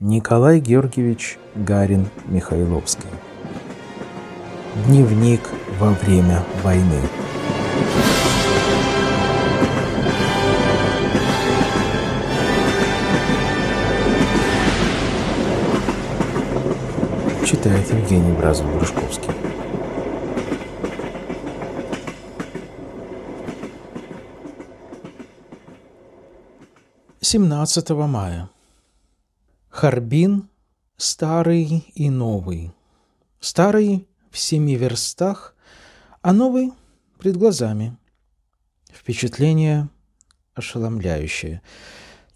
Николай Георгиевич Гарин Михайловский. Дневник во время войны. Читает Евгений Бразов-Грушковский. Семнадцатого мая. Харбин старый и новый. Старый в семи верстах, а новый пред глазами. Впечатление ошеломляющее.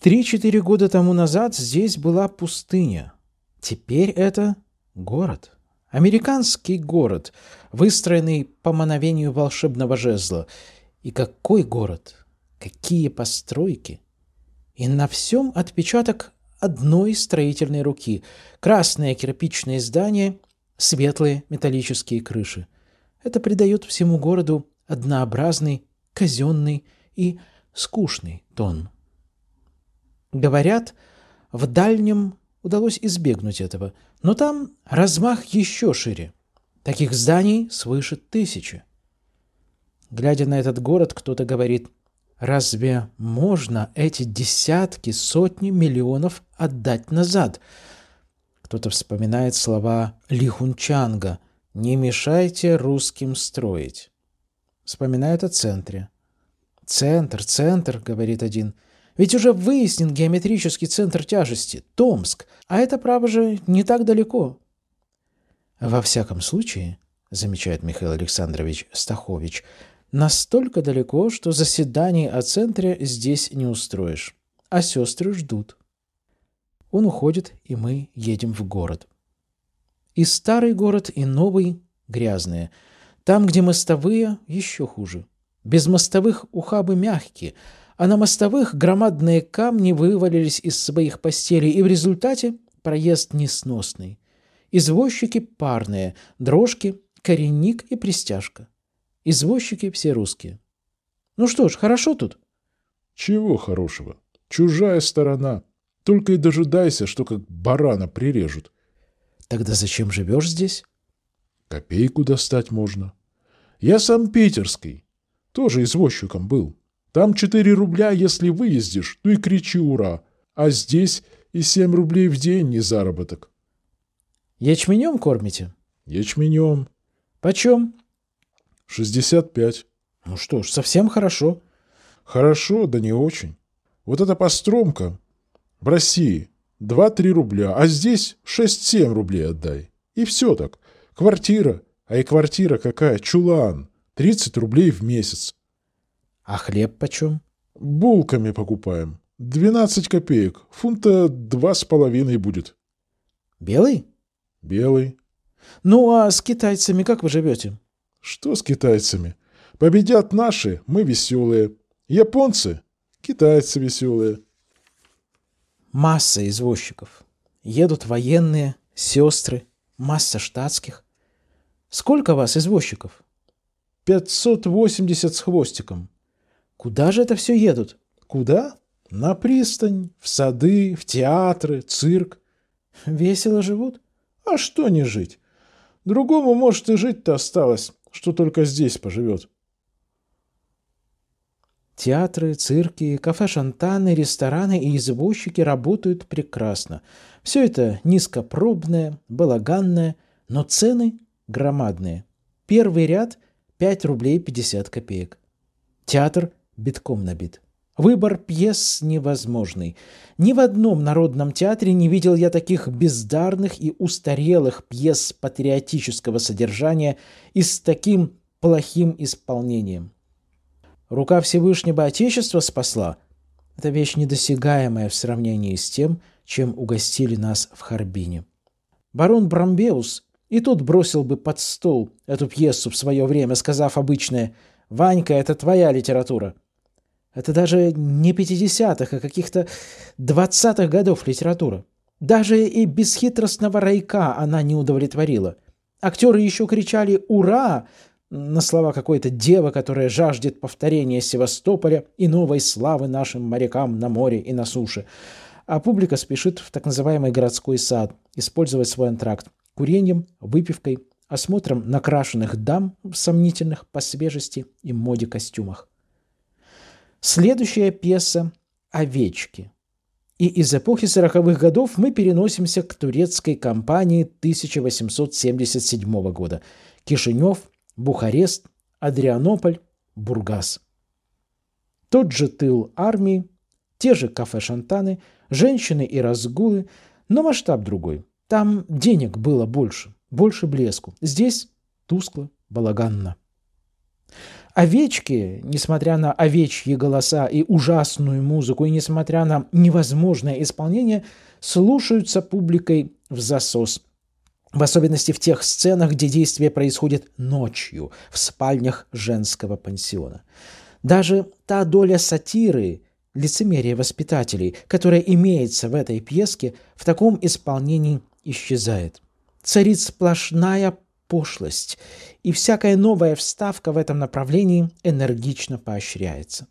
Три-четыре года тому назад здесь была пустыня. Теперь это город. Американский город, выстроенный по мановению волшебного жезла. И какой город? Какие постройки? И на всем отпечаток одной строительной руки. Красные кирпичные здания, светлые металлические крыши. Это придает всему городу однообразный, казенный и скучный тон. Говорят, в дальнем удалось избегнуть этого, но там размах еще шире. Таких зданий свыше тысячи. Глядя на этот город, кто-то говорит – Разве можно эти десятки, сотни миллионов отдать назад? Кто-то вспоминает слова Лихунчанга «Не мешайте русским строить». Вспоминает о центре. «Центр, центр», — говорит один, — «ведь уже выяснен геометрический центр тяжести, Томск, а это, правда же, не так далеко». Во всяком случае, — замечает Михаил Александрович Стахович, настолько далеко, что заседаний о центре здесь не устроишь. А сестры ждут. Он уходит, и мы едем в город. И старый город, и новый – грязные. Там, где мостовые, еще хуже. Без мостовых ухабы мягкие, а на мостовых громадные камни вывалились из своих постелей, и в результате проезд несносный. Извозчики парные, дрожки, коренник и пристяжка. Извозчики все русские. Ну что ж, хорошо тут? Чего хорошего? Чужая сторона. Только и дожидайся, что как барана прирежут. Тогда зачем живешь здесь? Копейку достать можно. Я сам питерский. Тоже извозчиком был. Там 4 рубля, если выездишь, то ну и кричи «Ура!» А здесь и 7 рублей в день не заработок. Ячменем кормите? Ячменем. Почем? 65. Ну что ж, совсем хорошо. Хорошо, да не очень. Вот эта постромка в России 2-3 рубля, а здесь 6-7 рублей отдай. И все так. Квартира, а и квартира какая, чулан, 30 рублей в месяц. А хлеб почем? Булками покупаем. 12 копеек, фунта два с половиной будет. Белый? Белый. Ну а с китайцами как вы живете? Что с китайцами? Победят наши, мы веселые. Японцы, китайцы веселые. Масса извозчиков. Едут военные, сестры, масса штатских. Сколько вас, извозчиков? 580 с хвостиком. Куда же это все едут? Куда? На пристань, в сады, в театры, цирк. Весело живут? А что не жить? Другому, может, и жить-то осталось что только здесь поживет. Театры, цирки, кафе-шантаны, рестораны и извозчики работают прекрасно. Все это низкопробное, балаганное, но цены громадные. Первый ряд – 5 рублей 50 копеек. Театр битком набит. Выбор пьес невозможный. Ни в одном народном театре не видел я таких бездарных и устарелых пьес патриотического содержания и с таким плохим исполнением. Рука Всевышнего Отечества спасла. Это вещь недосягаемая в сравнении с тем, чем угостили нас в Харбине. Барон Брамбеус и тот бросил бы под стол эту пьесу в свое время, сказав обычное «Ванька, это твоя литература». Это даже не 50-х, а каких-то 20-х годов литература. Даже и бесхитростного райка она не удовлетворила. Актеры еще кричали «Ура!» на слова какой-то девы, которая жаждет повторения Севастополя и новой славы нашим морякам на море и на суше. А публика спешит в так называемый городской сад использовать свой антракт курением, выпивкой, осмотром накрашенных дам в сомнительных по свежести и моде костюмах. Следующая пьеса «Овечки». И из эпохи 40-х годов мы переносимся к турецкой кампании 1877 года. Кишинев, Бухарест, Адрианополь, Бургас. Тот же тыл армии, те же кафе-шантаны, женщины и разгулы, но масштаб другой. Там денег было больше, больше блеску. Здесь тускло, балаганно. Овечки, несмотря на овечьи голоса и ужасную музыку, и несмотря на невозможное исполнение, слушаются публикой в засос. В особенности в тех сценах, где действие происходит ночью, в спальнях женского пансиона. Даже та доля сатиры, лицемерия воспитателей, которая имеется в этой пьеске, в таком исполнении исчезает. Царит сплошная пошлость, и всякая новая вставка в этом направлении энергично поощряется.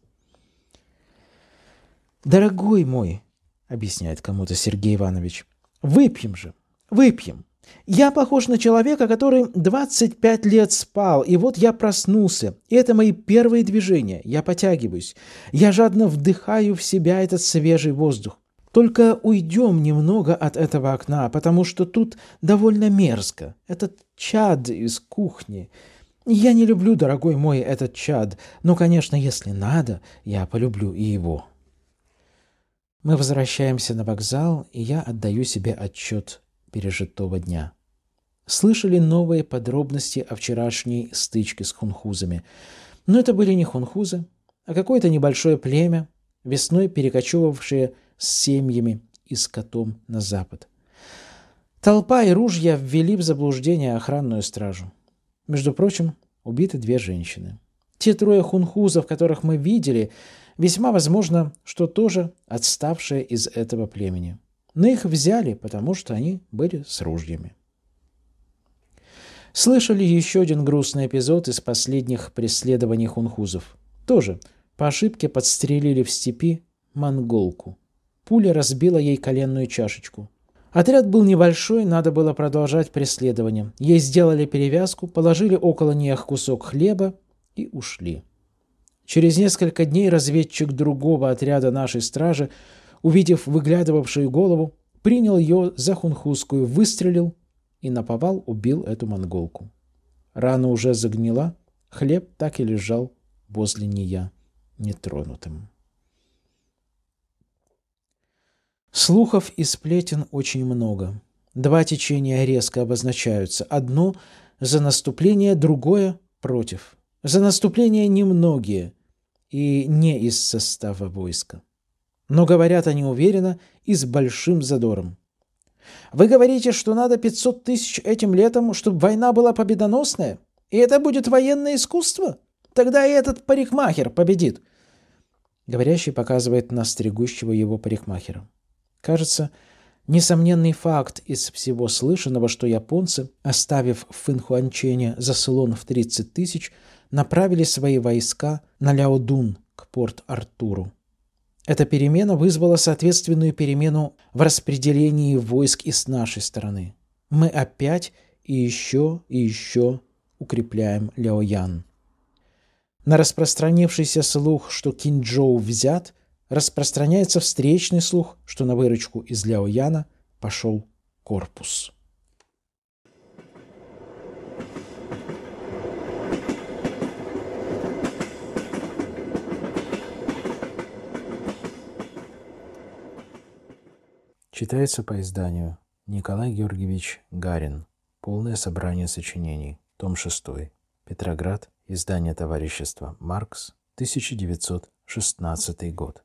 «Дорогой мой», — объясняет кому-то Сергей Иванович, — «выпьем же, выпьем. Я похож на человека, который 25 лет спал, и вот я проснулся. И это мои первые движения. Я потягиваюсь. Я жадно вдыхаю в себя этот свежий воздух. Только уйдем немного от этого окна, потому что тут довольно мерзко. Этот чад из кухни. Я не люблю, дорогой мой, этот чад, но, конечно, если надо, я полюблю и его. Мы возвращаемся на вокзал, и я отдаю себе отчет пережитого дня. Слышали новые подробности о вчерашней стычке с хунхузами. Но это были не хунхузы, а какое-то небольшое племя, весной перекочевавшее с семьями и с котом на запад. Толпа и ружья ввели в заблуждение охранную стражу. Между прочим, убиты две женщины. Те трое хунхузов, которых мы видели, весьма возможно, что тоже отставшие из этого племени. Но их взяли, потому что они были с ружьями. Слышали еще один грустный эпизод из последних преследований хунхузов. Тоже по ошибке подстрелили в степи монголку. Пуля разбила ей коленную чашечку. Отряд был небольшой, надо было продолжать преследование. Ей сделали перевязку, положили около нее кусок хлеба и ушли. Через несколько дней разведчик другого отряда нашей стражи, увидев выглядывавшую голову, принял ее за хунхузскую, выстрелил и наповал убил эту монголку. Рана уже загнила, хлеб так и лежал возле нее нетронутым. Слухов и сплетен очень много. Два течения резко обозначаются. Одно – за наступление, другое – против. За наступление немногие и не из состава войска. Но говорят они уверенно и с большим задором. Вы говорите, что надо 500 тысяч этим летом, чтобы война была победоносная? И это будет военное искусство? Тогда и этот парикмахер победит. Говорящий показывает на стригущего его парикмахера. Кажется, несомненный факт из всего слышанного, что японцы, оставив в Фэнхуанчене заслон в 30 тысяч, направили свои войска на Ляодун к Порт-Артуру. Эта перемена вызвала соответственную перемену в распределении войск и с нашей стороны. Мы опять и еще и еще укрепляем Ляоян. На распространившийся слух, что Кинджоу взят, распространяется встречный слух, что на выручку из Ляо пошел корпус. Читается по изданию Николай Георгиевич Гарин. Полное собрание сочинений. Том 6. Петроград. Издание товарищества «Маркс», 1916 год.